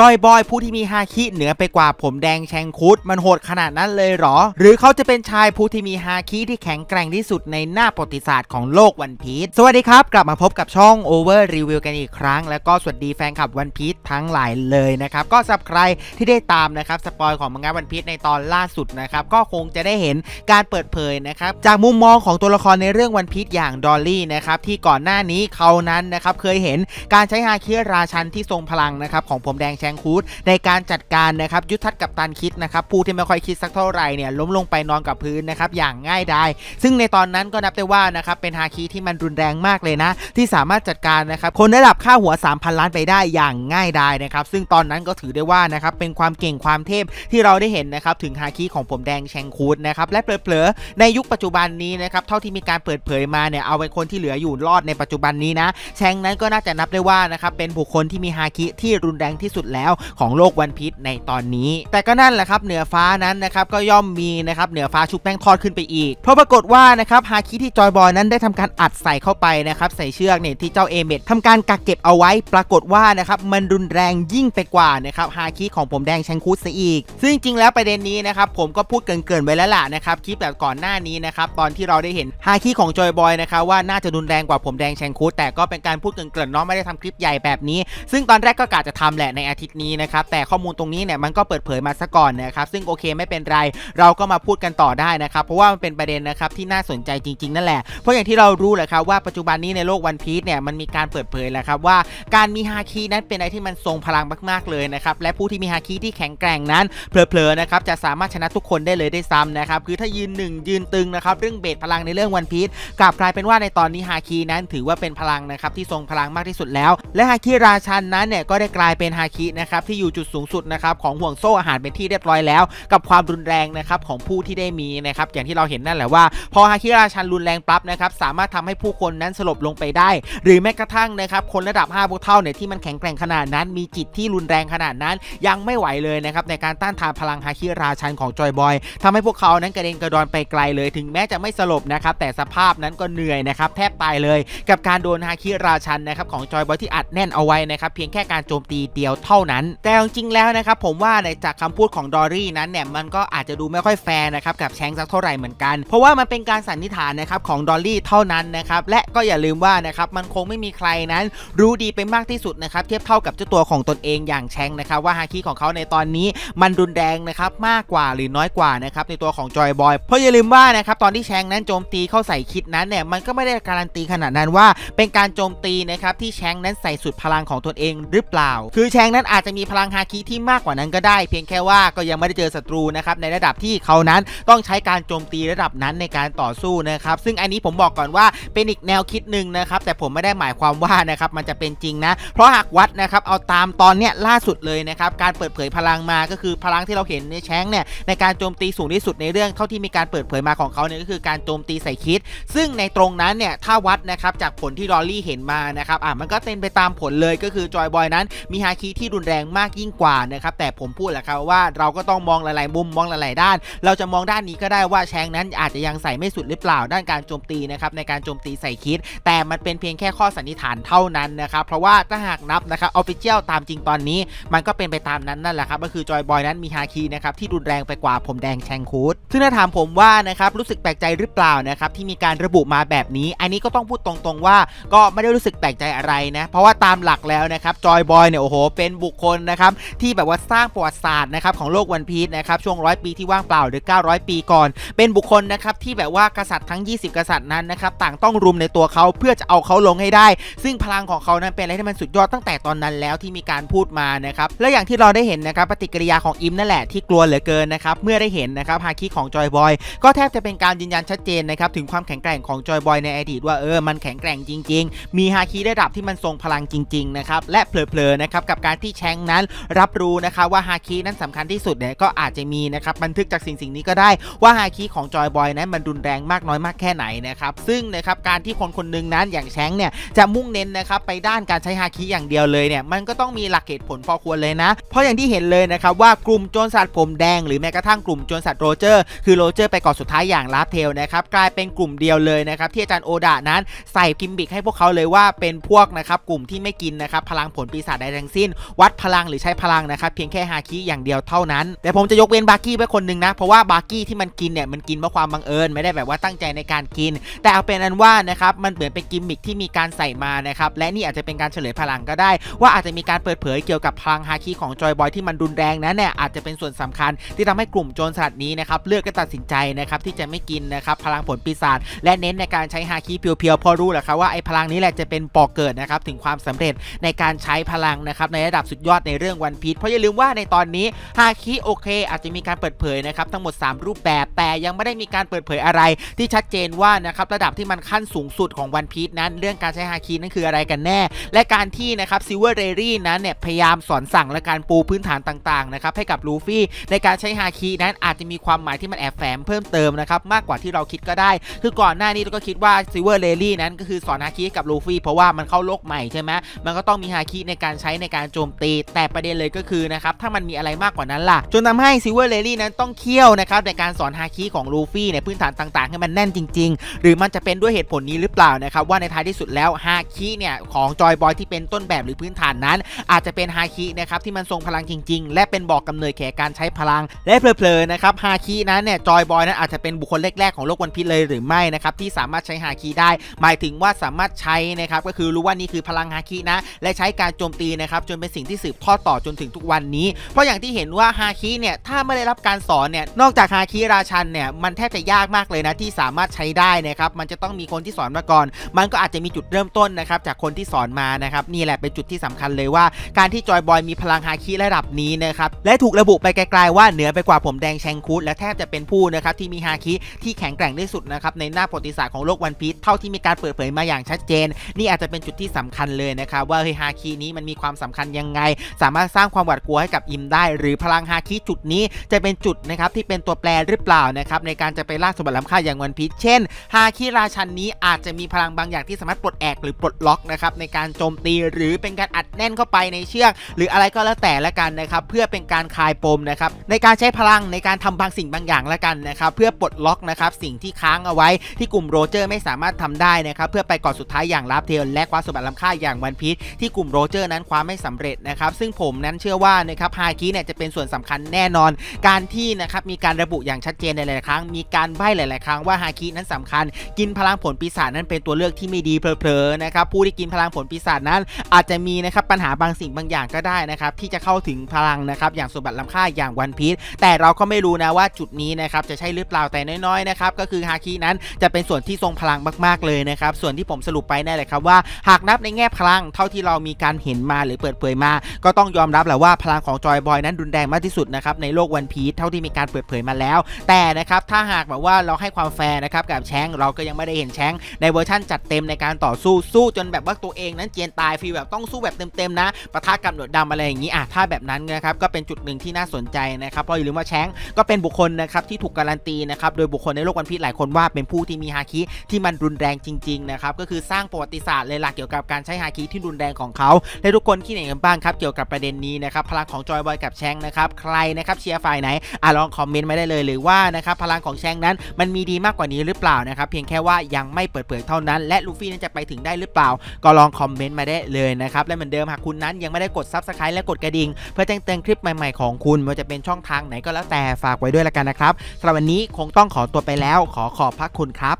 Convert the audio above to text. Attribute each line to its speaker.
Speaker 1: จอยบอยผู้ที่มีฮาคิเหนือไปกว่าผมแดงแชงคุดมันโหดขนาดนั้นเลยหรอ หรือเขาจะเป็นชายผู้ที่มีฮาคิที่แข็งแกร่งที่สุดในหน้าประวัติศาสตร์ของโลกวันพีชสวัสดีครับ กลับมาพบกับช่อง Over Review กันอีกครั้ง แล้วก็สวัสดีแฟนคลับวันพีชทั้งหลายเลยนะครับ ก็สับใครที่ได้ตามนะครับสปอยของมังงะวันพีชในตอนล่าสุดนะครับก็คงจะได้เห็นการเปิดเผยนะครับจากมุมมองของตัวละครในเรื่องวันพีชอย่างดอลลี่นะครับที่ก่อนหน้านี้เขานั้นนะครับเคยเห็นการใช้ฮาคิราชันที่ทรงพลังนะครับของผมแดงแชงคูดในการจัดการนะครับ ยุทธัศกับตันคิดนะครับผู้ที่ไม่ค่อยคิดสักเท่าไหร่เนี่ยล้มลงไปนอนกับพื้นนะครับอย่างง่ายดายซึ่งในตอนนั้นก็นับได้ว่านะครับเป็นฮาคิที่มันรุนแรงมากเลยนะ ที่สามารถจัดการนะครับคนระดับค่าหัว 3,000 ล้านไปได้อย่างง่ายดายนะครับซึ่งตอนนั้นก็ถือได้ว่านะครับเป็นความเก่งความเทพที่เราได้เห็นนะครับถึงฮาคิของผมแดงแชงคูดนะครับและเผลอๆในยุคปัจจุบันนี้นะครับเท่าที่มีการเปิดเผยมาเนี่ยเอาเป็นคนที่เหลืออยู่รอดในปัจจุบันนี้นะแชงนั้นก็น่าจะนับได้ว่านะครับเป็นบุคคลที่มีฮาคิที่รุนแรงที่สุดแล้วของโลกวันพีชในตอนนี้ แต่ก็นั่นแหละครับเหนือฟ้านั้นนะครับก็ย่อมมีนะครับเหนือฟ้าชุบแป้งทอดขึ้นไปอีก เพราะปรากฏว่านะครับฮาคิที่จอยบอยนั้นได้ทำการอัดใส่เข้าไปนะครับ ใส่เชือกเนี่ยที่เจ้าเอเมดทำการกักเก็บเอาไว้ ปรากฏว่านะครับมันรุนแรงยิ่งไปกว่านะครับฮาคิของผมแดงแชงคูสอีก ซึ่งจริงแล้วประเด็นนี้นะครับผมก็พูดเกินๆไว้แล้วล่ะนะครับคลิปแบบก่อนหน้านี้นะครับตอนที่เราได้เห็นฮาคิของจอยบอยนะครับว่าน่าจะรุนแรงกว่าผมแดงแชงคูแต่ก็เป็นการพูดเกินๆเนาะไม่ได้ทำคลิปใหญ่แบบนี้ ซึ่งตอนแรกก็กะจะทำแหละในอาทิิตย์นี้นะครับแต่ข้อมูลตรงนี้เนี่ยมันก็เปิดเผยมาซะก่อนนะครับซึ่งโอเคไม่เป็นไรเราก็มาพูดกันต่อได้นะครับ เพราะว่ามันเป็นประเด็นนะครับที่น่าสนใจจริงๆ นั่นแหละ เพราะอย่างที่เรารู้แหละครับว่าปัจจุบันนี้ในโลกวันพีซเนี่ยมันมีการเปิดเผยแล้วครับว่าการมีฮาคีนั้นเป็นอะไรที่มันทรงพลังมากๆเลยนะครับและผู้ที่มีฮาคีที่แข็งแกร่งนั้นเผลอๆนะครับจะสามารถชนะทุกคนได้เลยได้ซ้ำนะครับคือถ้ายืนหนึ่งยืนตึงนะครับเรื่องเบสพลังในเรื่องวันพีซกลับกลายเป็นว่าในตอนนี้ฮาคีนั้นถือว่าเป็นพลังนะครับที่ทรงพลังมากที่สุดแล้ว และฮาคีราชันนั้นเนี่ยก็ได้กลายเป็นฮาคีนะครับที่อยู่จุดสูงสุดนะครับของห่วงโซ่อาหารเป็นที่เรียบร้อยแล้วกับความรุนแรงนะครับของผู้ที่ได้มีนะครับอย่างที่เราเห็นนั่นแหละว่า พอฮาคิราชันรุนแรงปั๊บนะครับสามารถทำให้ผู้คนนั้นสลบลงไปได้ หรือแม้กระทั่งนะครับคนระดับ5พวกเท่าเนี่ยที่มันแข็งแกร่งขนาดนั้นมีจิตที่รุนแรงขนาดนั้นยังไม่ไหวเลยนะครับในการต้านทานพลังฮาคิราชันของจอยบอย ทำให้พวกเขานั้นกระเด็นกระดอนไปไกลเลย ถึงแม้จะไม่สลบนะครับแต่สภาพนั้นก็เหนื่อยนะครับแทบตายเลยกับการโดนฮาคิราชันนะครับของจอยบอยที่อัดแน่นเอาไว้นะครับเพียงแค่การโจมตีเดียวเท่านั้นแต่จริงแล้วนะครับผมว่าในจากคำพูดของดอรี่นั้นเนี่ยมันก็อาจจะดูไม่ค่อยแฟร์นะครับกับแชงสักเท่าไหร่เหมือนกันเพราะว่ามันเป็นการสันนิษฐานนะครับของดอรี่เท่านั้นนะครับและก็อย่าลืมว่านะครับมันคงไม่มีใครนั้นรู้ดีไปมากที่สุดนะครับเทียบเท่ากับเจ้าตัวของตนเองอย่างแชงนะครับว่าฮาคิของเขาในตอนนี้มันรุนแรงนะครับมากกว่าหรือน้อยกว่านะครับในตัวของจอยบอยเพราะอย่าลืมว่านะครับตอนที่แชงนั้นโจมตีเข้าใส่คิดนั้นเนี่ยมันก็ไม่ได้การันตีขนาดนั้นว่า เป็นการโจมตีนะครับที่แชงนั้นใส่สุดพลังของตนเองหรือเปล่า คือแชงนั้นอาจจะมีพลังฮาคิที่มากกว่านั้นก็ได้ เพียงแค่ว่าก็ยังไม่ได้เจอศัตรูนะครับในระดับที่เขานั้นต้องใช้การโจมตีระดับนั้นในการต่อสู้นะครับซึ่งอันนี้ผมบอกก่อนว่า เป็นอีกแนวคิดหนึ่งนะครับแต่ผมไม่ได้หมายความว่านะครับมันจะเป็นจริงนะ เพราะหากวัดนะครับเอาตามตอนเนี้ยล่าสุดเลยนะครับการเปิดเผยพลังมา ก็คือพลังที่เราเห็นในแชงเนี่ยในการโจมตีสูงที่สุดในเรื่องเท่าที่มีการเปิดเผยมาของเขาเนี่ยก็คือ การโจมตีใส่คิด ซึ่งในตรงนั้นเนี่ยถ้าวัดนะครับจากผลที่ลอรี่เห็นมานะครับอ่ะมันก็เต็นไปตามผลเลยก็คือจอยบอยนั้นมีฮาคิที่รุนแรงมากยิ่งกว่านะครับแต่ผมพูดแหละครับว่าเราก็ต้องมอง หลายๆ มุมมองหลาย ๆ ด้านเราจะมองด้านนี้ก็ได้ว่าแชงนั้นอาจจะยังใส่ไม่สุดหรือเปล่าด้านการโจมตีนะครับในการโจมตีใส่คิด แต่มันเป็นเพียงแค่ข้อสันนิษฐานเท่านั้นนะครับเพราะว่าถ้าหากนับนะครับออฟฟิเชียลตามจริงตอนนี้มันก็เป็นไปตามนั้นนั่นแหละครับก็คือจอยบอยนั้นมีฮาคีนะครับที่รุนแรงไปกว่า ผมแดงแชงคูดซึ่งถ้าถามผมว่านะครับรู้สึกแปลกใจหรือเปล่านะครับที่มีการระบุมาแบบนี้ อันนี้ก็ต้องพูดตรงๆว่า ก็ไม่ได้รู้สึกแปลกใจอะไรนะเพราะว่าตามหลักแล้วนะครับจอยบอยเนี่ยโอ้โหเป็นบุคคลนะครับที่แบบว่าสร้างประวัติศาสตร์นะครับของโลกวันพีชนะครับช่วงร้อยปีที่ว่างเปล่าหรือ 900 ปีก่อน เป็นบุคคลนะครับที่แบบว่ากษัตริย์ทั้ง 20 กษัตริย์นั้นนะครับต่างต้องรุมในตัวเขาเพื่อจะเอาเขาลงให้ได้ ซึ่งพลังของเขานั้นเป็นอะไรที่มันสุดยอดตั้งแต่ตอนนั้นแล้วที่มีการพูดมานะครับและอย่างที่เราได้เห็นนะครับปฏิกิริยาของอิมนั่นแหละที่กลัวเหลือเกินนะครับเมื่อได้เห็นนะครับฮาคิของจอยบอยก็แทบจะเป็นการยืนยันชัดเจนนะครับถึงความแข็งแกร่งของจอยบอยในอดีตว่าเออมันแข็งแกร่งจริง ๆ มีฮาคิด้ดับที่มันทรงพลังจริงๆนะครับและเพลอๆนะครับกับการที่แชงนั้นรับรู้นะคะว่าฮาคินั้นสำคัญที่สุดเนี่ยก็อาจจะมีนะครับบันทึกจากสิ่งสิ่งนี้ก็ได้ว่าฮาคิของจอยบอยนั้นมันรุนแรงมากน้อยมากแค่ไหนนะครับซึ่งนะครับการที่คนคนหนึ่งนั้นอย่างแชงเนี่ยจะมุ่งเน้นนะครับไปด้านการใช้ฮาคิอย่างเดียวเลยเนี่ยมันก็ต้องมีหลักเหตุผลพอควรเลยนะ เพราะอย่างที่เห็นเลยนะครับว่ากลุ่มโจรสัตว์ผมแดง หรือแม้กระทั่งกลุ่มโจรสัตว์โรเจอร์คือโรเจอร์ไปก่อสุดท้ายอย่างลาเทลนะครับกลายเป็นกลุ่มเดียวเลยนะครับที่อาจารย์โอดานั้น ใส่กิมบิกให้พวกเขาเลยว่าเป็นพวกนะครับกลุ่มที่ไม่กินนะครับพลังผลปีศาจใดทั้งสิ้นวััดพลังหรือใช้พลังนะครับเพียงแค่ฮาคิอย่างเดียวเท่านั้น แต่ผมจะยกเว้นบาร์กี้ไว้คนหนึ่งนะเพราะว่าบาร์กี้ที่มันกินเนี่ยมันกินเพราะความบังเอิญไม่ได้แบบว่าตั้งใจในการกิน แต่เอาเป็นอันว่านะครับมันเหมือนเป็นกิมมิคที่มีการใส่มานะครับและนี่อาจจะเป็นการเฉลยพลังก็ได้ ว่าอาจจะมีการเปิดเผยเกี่ยวกับพลังฮาคิของจอยบอยที่มันรุนแรงนั้นเนี่ยอาจจะเป็นส่วนสำคัญที่ทำให้กลุ่มโจรสลัดนี้นะครับเลือกและตัดสินใจนะครับที่จะไม่กินนะครับพลังผลปีศาจและเน้นในการใช้ฮาคิเพียวๆพอรู้แหละครับว่าไอ้พลังนี้แหละจะเป็นปอกเกิดนะครับถึงความสำเร็จในการใช้พลังนะครับในระดับสุดยอดในเรื่องวันพีชเพราะอย่าลืมว่าในตอนนี้ฮาคิโอเคอาจจะมีการเปิดเผยนะครับ ทั้งหมด 3 รูปแบบแต่ยังไม่ได้มีการเปิดเผยอะไร ที่ชัดเจนว่านะครับระดับที่มันขั้นสูงสุดของวันพีชนั้นเรื่องการใช้ฮาคินั้นคืออะไรกันแน่ และการที่นะครับซิเวอร์เรรี่นั้นเนี่ยพยายามสอนสั่งและการปูพื้นฐานต่างๆนะครับให้กับลูฟี่ในการใช้ฮาคินั้นอาจจะมีความหมายที่มันแอบแฝงเพิ่มเติมนะครับมากกว่าที่เราคิดก็ได้คือก่อนหน้านี้เราก็คิดว่าซิเวอร์เรรี่นั้นก็คือสอนฮาคิกับลูฟี่เพราะว่ามันเข้าโลกใหม่ใช่ไหมมันก็ต้องมีฮาคิในการใช้ในการโจมตีแต่ประเด็นเลยก็คือนะครับ ถ้ามันมีอะไรมากกว่านั้นล่ะ จนทำให้ซิเวอร์เลลี่นั้นต้องเคี่ยวนะครับ ในการสอนฮาคิของลูฟี่ในพื้นฐานต่างๆให้มันแน่นจริง ๆ หรือมันจะเป็นด้วยเหตุผลนี้หรือเปล่านะครับ ว่าในท้ายที่สุดแล้วฮาคิเนี่ย ของจอยบอยที่เป็นต้นแบบหรือพื้นฐานนั้น อาจจะเป็นฮาคินะครับ ที่มันทรงพลังจริงๆและเป็นบอกกำเนิดแข่การใช้พลังและเพลินๆนะครับฮาคินั้นเนี่ยจอยบอยนั้นอาจจะเป็นบุคคลแรกๆของโลกวันพีเลยหรือไม่นะครับที่สามารถใช้ฮาคิได้หมายถึงว่าสามารถใช้นะครับก็คือรู้ว่านี่คือพลังฮาคินะและใช้การโจมตีนะครับจนเป็นสิ่งที่ที่สืบทอดต่อจนถึงทุกวันนี้ เพราะอย่างที่เห็นว่าฮาคิเนี่ยถ้าไม่ได้รับการสอนเนี่ย นอกจากฮาคิราชันเนี่ยมันแทบจะยากมากเลยนะที่สามารถใช้ได้นะครับ มันจะต้องมีคนที่สอนมาก่อน มันก็อาจจะมีจุดเริ่มต้นนะครับจากคนที่สอนมานะครับนี่แหละเป็นจุดที่สำคัญเลยว่า การที่จอยบอยมีพลังฮาคิระดับนี้นะครับและถูกระบุไปไกลๆว่าเหนือไปกว่าผมแดงแชงคูดและแทบจะเป็นผู้นะครับที่มีฮาคิที่แข็งแกร่งที่สุดนะครับในหน้าประวัติศาสตร์ของโลกวันพีชเท่าที่มีการเปิดเผยมาอย่างชัดเจน นี่อาจจะเป็นจุดที่สำคัญเลยนะครับว่าเฮฮาคินี้มันมีความสำคัญยังไงสามารถสร้างความหวาดกลัวให้กับอิมได้ หรือพลังฮาคิจุดนี้จะเป็นจุดนะครับที่เป็นตัวแปรหรือเปล่านะครับในการจะไปล่าสมบัติล้ำค่าอย่างวันพีชเช่นฮาคิราชันนี้อาจจะมีพลังบางอย่างที่สามารถปลดแอกหรือปลดล็อกนะครับในการโจมตีหรือเป็นการอัดแน่นเข้าไปในเชือกหรืออะไรก็แล้วแต่ละกันนะครับเพื่อเป็นการคลายปมนะครับในการใช้พลังในการทำบางสิ่งบางอย่างละกันนะครับเพื่อปลดล็อกนะครับสิ่งที่ค้างเอาไว้ ที่กลุ่มโรเจอร์ไม่สามารถทำได้นะครับเพื่อไปก่อนสุดท้ายอย่างลาบเทลและคว้าสมบัติล้ำค่าอย่างวันพีชที่กลุ่มโรเจอร์นั้นคว้าไม่สำเร็จนะครับซึ่งผมนั้นเชื่อว่านะครับฮาคิเนี่ยจะเป็นส่วนสำคัญแน่นอน การที่นะครับมีการระบุอย่างชัดเจนในหลายครั้งมีการใบ้หลาย ๆ ครั้งว่าฮาคินั้นสำคัญกินพลังผลปีศาจนั้น เป็นตัวเลือกที่ไม่ดีเพลอๆนะครับผู้ที่กินพลังผลปีศาจนั้น อาจจะมีนะครับปัญหาบางสิ่งบางอย่างก็ได้นะครับที่จะเข้าถึงพลังนะครับอย่างสมบัติล้ำค่าอย่างวันพีชแต่เราก็ไม่รู้นะว่าจุดนี้นะครับจะใช่หรือเปล่าแต่น้อย ๆ นะครับก็คือฮาคินั้นจะเป็นส่วนที่ทรงพลังมาก ๆ เลยนะครับส่วนที่ผมสรุปไปนั่นแหละครับว่า หากนับในแง่พลังเท่าที่เรามีการเห็นมาหรือเปิดเผยมาก็ต้องยอมรับแหละว่าพลังของจอยบอยนั้นรุนแรงมากที่สุดนะครับในโลกวันพีทเท่าที่มีการเปิดเผยมาแล้ว แต่นะครับถ้าหากแบบว่าเราให้ความแฟร์นะครับกับแชงเราก็ยังไม่ได้เห็นแชงในเวอร์ชั่นจัดเต็มในการต่อสู้ สู้จนแบบว่าตัวเอง นั้นเจียนตายฟีลแบบต้องสู้แบบเต็มๆนะปะทะกับหนวดดำอะไรอย่างนี้อ่ะถ้าแบบนั้นนะครับก็เป็นจุดหนึ่งที่น่าสนใจนะครับเพราะอย่าลืมว่าแชงก็เป็นบุคคลนะครับที่ถูกการันตีนะครับโดยบุคคลในโลกวันพีทหลายคนว่า เป็นผู้ที่มีฮาคิที่มันรุนแรงจริงๆนะครับก็คือสร้างประวัติศาสตร์เลยหลักเกี่ยวกับการใช้ฮาคิที่รุนแรงของเขาและทุกคนคิดเห็นกันบ้างครับเกี่ยวกับประเด็นนี้นะครับพลังของจอยบอยกับแชงนะครับใครนะครับเชียร์ฝ่ายไหนอ่ะลองคอมเมนต์มาได้เลยหรือว่านะครับพลังของแชงนั้นมันมีดีมากกว่านี้หรือเปล่านะครับเพียงแค่ว่ายังไม่เปิดเผยเท่านั้น และลูฟี่นั้นจะไปถึงได้หรือเปล่า ก็ลองคอมเมนต์มาได้เลยนะครับและเหมือนเดิมหากคุณนั้นยังไม่ได้กดซับสไครต์และกดกระดิ่ง เพื่อแจ้งเตือนคลิปใหม่ๆของคุณไม่ว่าจะเป็นช่องทางไหนก็แล้วแต่ฝากไว้ด้วยละกันนะครับสำหรับวันนี้คงต้องขอตัวไปแล้วขอขอบพระคุณครับ